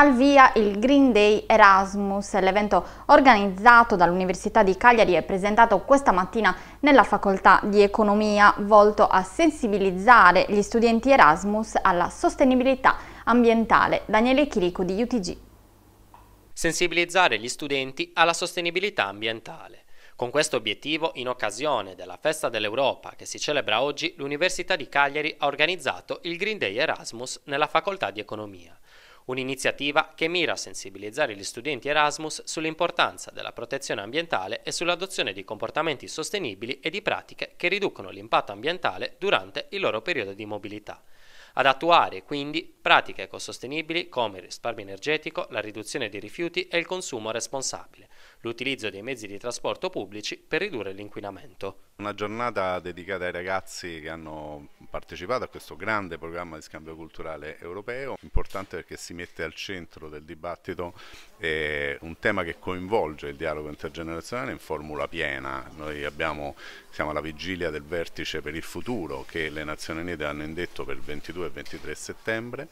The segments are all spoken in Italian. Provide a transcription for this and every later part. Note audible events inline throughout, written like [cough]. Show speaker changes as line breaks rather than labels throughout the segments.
al via il Green Day Erasmus, l'evento organizzato dall'Università di Cagliari e presentato questa mattina nella Facoltà di Economia, volto a sensibilizzare gli studenti Erasmus alla sostenibilità ambientale. Daniele Chirico di UTG.
Sensibilizzare gli studenti alla sostenibilità ambientale. Con questo obiettivo, in occasione della Festa dell'Europa che si celebra oggi, l'Università di Cagliari ha organizzato il Green Day Erasmus nella Facoltà di Economia un'iniziativa che mira a sensibilizzare gli studenti Erasmus sull'importanza della protezione ambientale e sull'adozione di comportamenti sostenibili e di pratiche che riducono l'impatto ambientale durante il loro periodo di mobilità ad attuare quindi pratiche ecosostenibili come il risparmio energetico, la riduzione dei rifiuti e il consumo responsabile, l'utilizzo dei mezzi di trasporto pubblici per ridurre l'inquinamento
una giornata dedicata ai ragazzi che hanno partecipato a questo grande programma di scambio culturale europeo, importante perché si mette al centro del dibattito eh, un tema che coinvolge il dialogo intergenerazionale in formula piena. Noi abbiamo, siamo alla vigilia del vertice per il futuro che le Nazioni Unite hanno indetto per il 22 e 23 settembre,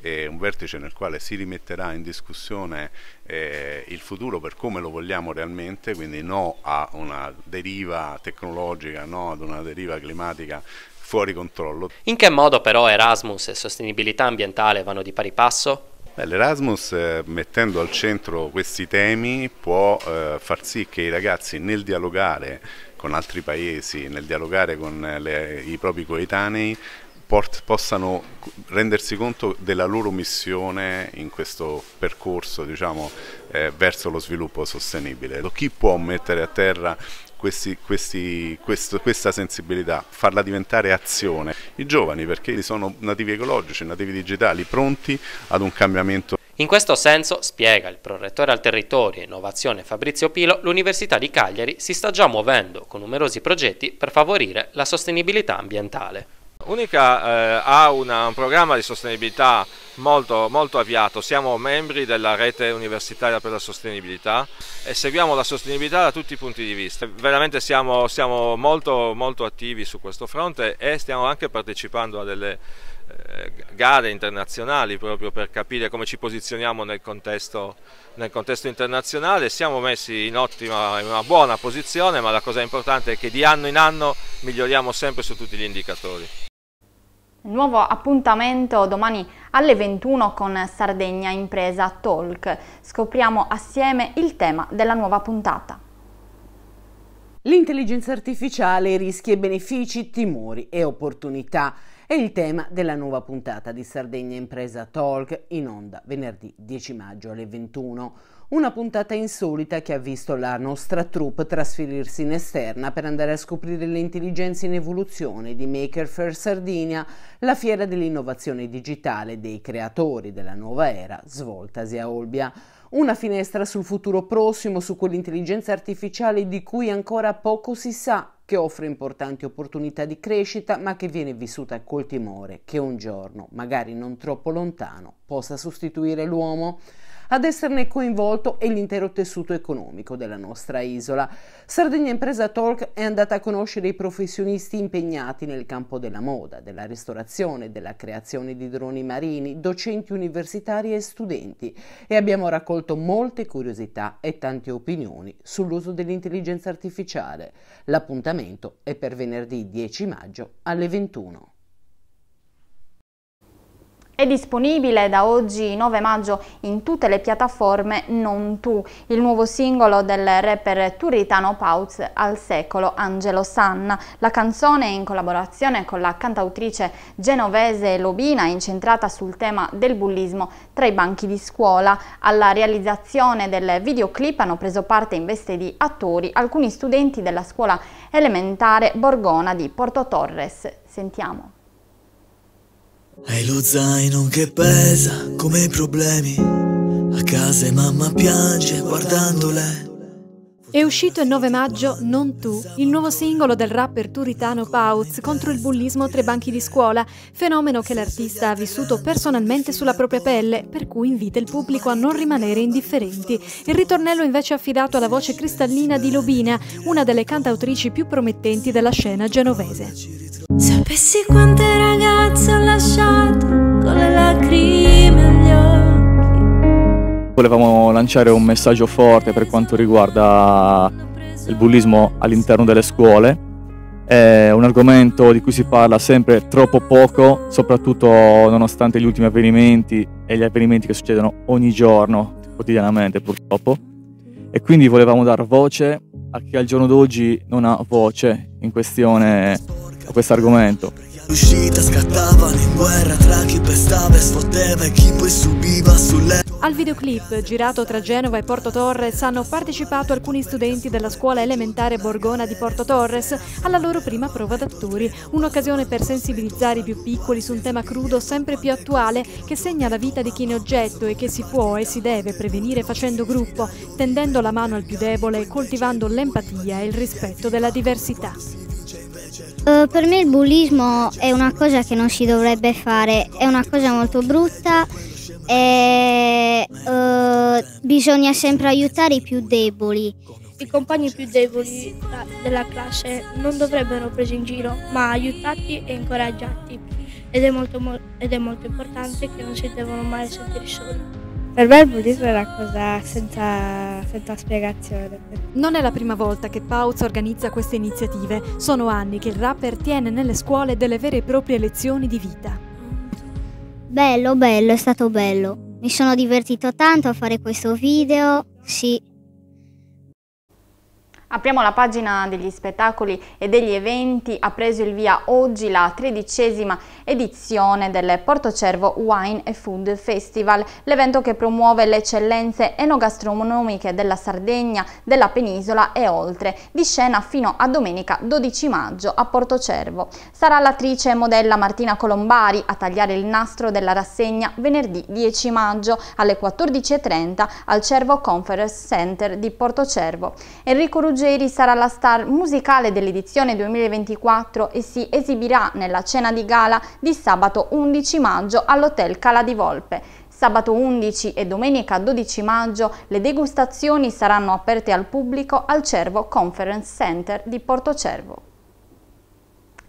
è un vertice nel quale si rimetterà in discussione eh, il futuro per come lo vogliamo realmente, quindi no a una deriva tecnologica ecologica, no? ad una deriva climatica fuori controllo. In che modo però Erasmus e sostenibilità ambientale vanno di pari passo? L'Erasmus, eh, mettendo al centro questi temi, può eh, far sì che i ragazzi nel dialogare con altri paesi, nel dialogare con eh, le, i propri coetanei, port, possano rendersi conto della loro missione in questo percorso diciamo, eh, verso lo sviluppo sostenibile. Chi può mettere a terra questi, questi, questo, questa sensibilità, farla diventare azione. I giovani perché sono nativi ecologici, nativi digitali, pronti ad un cambiamento.
In questo senso, spiega il prorettore al territorio e innovazione Fabrizio Pilo, l'Università di Cagliari si sta già muovendo con numerosi progetti per favorire la sostenibilità ambientale. Unica eh, ha una, un programma di sostenibilità molto, molto avviato. Siamo membri della rete universitaria per la sostenibilità e seguiamo la sostenibilità da tutti i punti di vista. Veramente siamo, siamo molto, molto attivi su questo fronte e stiamo anche partecipando a delle eh, gare internazionali proprio per capire come ci posizioniamo nel contesto, nel contesto internazionale. Siamo messi in ottima, in una buona posizione, ma la cosa importante è che di anno in anno miglioriamo sempre su tutti gli indicatori.
Nuovo appuntamento domani alle 21 con Sardegna Impresa Talk scopriamo assieme il tema della nuova puntata.
L'intelligenza artificiale, rischi e benefici, timori e opportunità. È il tema della nuova puntata di Sardegna Impresa Talk in onda venerdì 10 maggio alle 21. Una puntata insolita che ha visto la nostra troupe trasferirsi in esterna per andare a scoprire le intelligenze in evoluzione di Maker Fair Sardinia, la fiera dell'innovazione digitale dei creatori della nuova era svoltasi a Olbia. Una finestra sul futuro prossimo, su quell'intelligenza artificiale di cui ancora poco si sa che offre importanti opportunità di crescita ma che viene vissuta col timore che un giorno, magari non troppo lontano, possa sostituire l'uomo ad esserne coinvolto è l'intero tessuto economico della nostra isola. Sardegna Impresa Talk è andata a conoscere i professionisti impegnati nel campo della moda, della ristorazione, della creazione di droni marini, docenti universitari e studenti e abbiamo raccolto molte curiosità e tante opinioni sull'uso dell'intelligenza artificiale. L'appuntamento è per venerdì 10 maggio alle 21.
È disponibile da oggi 9 maggio in tutte le piattaforme Non Tu, il nuovo singolo del rapper turitano Pauz al secolo Angelo Sanna. La canzone in collaborazione con la cantautrice genovese Lobina è incentrata sul tema del bullismo tra i banchi di scuola. Alla realizzazione del videoclip hanno preso parte in veste di attori alcuni studenti della scuola elementare Borgona di Porto Torres. Sentiamo.
Hai lo zaino che pesa come i problemi. A casa e mamma piange guardandole.
È uscito il 9 maggio Non tu, il nuovo singolo del rapper turitano Pauz contro il bullismo tra i banchi di scuola, fenomeno che l'artista ha vissuto personalmente sulla propria pelle, per cui invita il pubblico a non rimanere indifferenti. Il ritornello invece è affidato alla voce cristallina di Lobina, una delle cantautrici più promettenti della scena genovese. Sapessi quante ragazze ho lasciato con le lacrime agli
occhi. Volevamo lanciare un messaggio forte per quanto riguarda il bullismo all'interno delle scuole. È un argomento di cui si parla sempre troppo poco, soprattutto nonostante gli ultimi avvenimenti e gli avvenimenti che succedono ogni giorno, quotidianamente purtroppo. E quindi volevamo dar voce a chi al giorno d'oggi non ha voce in questione a questo argomento.
Al videoclip, girato tra Genova e Porto Torres, hanno partecipato alcuni studenti della scuola elementare Borgona di Porto Torres alla loro prima prova d'attori, un'occasione per sensibilizzare i più piccoli su un tema crudo sempre più attuale che segna la vita di chi ne è oggetto e che si può e si deve prevenire facendo gruppo, tendendo la mano al più debole e coltivando l'empatia e il rispetto della diversità. Uh, per me il bullismo è una cosa che non si dovrebbe fare, è una cosa molto brutta e uh, bisogna sempre aiutare i più deboli. I compagni più deboli della classe non dovrebbero presi in giro, ma aiutati e incoraggiati. Ed è molto, ed è molto importante che non si devono mai sentire soli. Per me il bullismo è una cosa senza, senza, spiegazione. Non è la prima volta che Pauz organizza queste iniziative. Sono anni che il rapper tiene nelle scuole delle vere e proprie lezioni di vita. Bello, bello, è stato bello. Mi sono divertito tanto a fare questo video. Sì,
Apriamo la pagina degli spettacoli e degli eventi. Ha preso il via oggi la tredicesima edizione del Portocervo Wine e Food Festival, l'evento che promuove le eccellenze enogastronomiche della Sardegna, della penisola e oltre, di scena fino a domenica 12 maggio a Portocervo. Sarà l'attrice e modella Martina Colombari a tagliare il nastro della rassegna venerdì 10 maggio alle 14.30 al Cervo Conference Center di Portocervo. Enrico Ruggero Ruggeri sarà la star musicale dell'edizione 2024 e si esibirà nella cena di gala di sabato 11 maggio all'Hotel Cala di Volpe. Sabato 11 e domenica 12 maggio le degustazioni saranno aperte al pubblico al Cervo Conference Center di Porto Cervo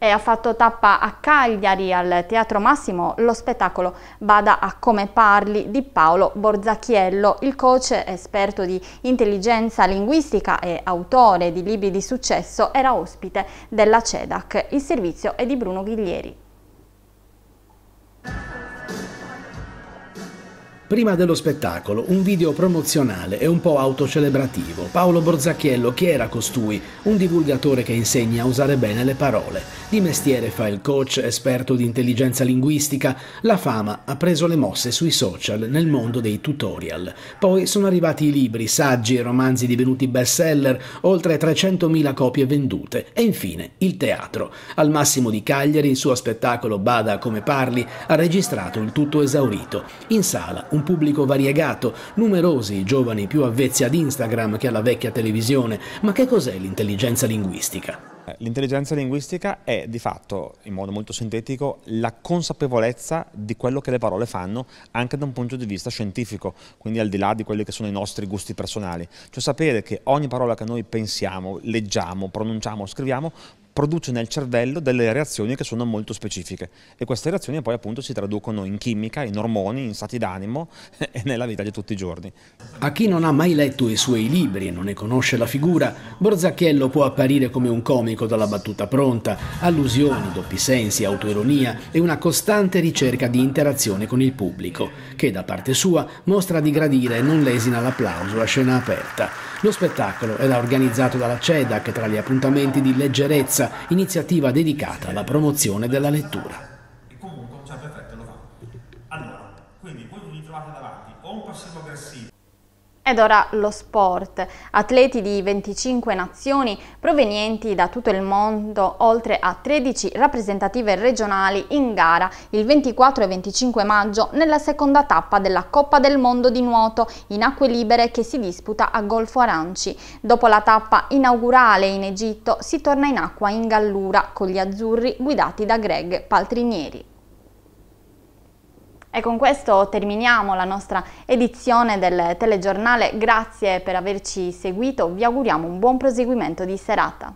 e ha fatto tappa a Cagliari al Teatro Massimo lo spettacolo Bada a come parli di Paolo Borzacchiello, il coach esperto di intelligenza linguistica e autore di libri di successo era ospite della CEDAC. Il servizio è di Bruno Ghiglieri.
Prima dello spettacolo, un video promozionale e un po' autocelebrativo. Paolo Borzacchiello, chi era costui? Un divulgatore che insegna a usare bene le parole. Di mestiere fa il coach, esperto di intelligenza linguistica. La fama ha preso le mosse sui social nel mondo dei tutorial. Poi sono arrivati i libri, saggi e romanzi divenuti bestseller, oltre 300.000 copie vendute. E infine il teatro. Al massimo di Cagliari, il suo spettacolo Bada come parli ha registrato il tutto esaurito. In sala, un un pubblico variegato, numerosi i giovani più avvezzi ad Instagram che alla vecchia televisione. Ma che cos'è l'intelligenza linguistica? Eh, l'intelligenza linguistica è di fatto, in modo molto sintetico, la consapevolezza di quello che le parole fanno anche da un punto di vista scientifico, quindi al di là di quelli che sono i nostri gusti personali. Cioè sapere che ogni parola che noi pensiamo, leggiamo, pronunciamo, scriviamo produce nel cervello delle reazioni che sono molto specifiche e queste reazioni poi appunto si traducono in chimica, in ormoni, in stati d'animo [laughs] e nella vita di tutti i giorni. A chi non ha mai letto i suoi libri e non ne conosce la figura, Borzacchiello può apparire come un comico dalla battuta pronta, allusioni, doppi sensi, autoironia e una costante ricerca di interazione con il pubblico, che da parte sua mostra di gradire e non lesina l'applauso a scena aperta. Lo spettacolo era organizzato dalla CEDAC tra gli appuntamenti di leggerezza, iniziativa dedicata alla promozione della lettura.
E comunque un perfetto, certo lo fa. Allora, quindi voi vi trovate davanti o un passivo aggressivo
ed ora lo sport. Atleti di 25 nazioni provenienti da tutto il mondo, oltre a 13 rappresentative regionali in gara il 24 e 25 maggio nella seconda tappa della Coppa del Mondo di nuoto in acque libere che si disputa a Golfo Aranci. Dopo la tappa inaugurale in Egitto si torna in acqua in Gallura con gli azzurri guidati da Greg Paltrinieri. E con questo terminiamo la nostra edizione del telegiornale, grazie per averci seguito, vi auguriamo un buon proseguimento di serata.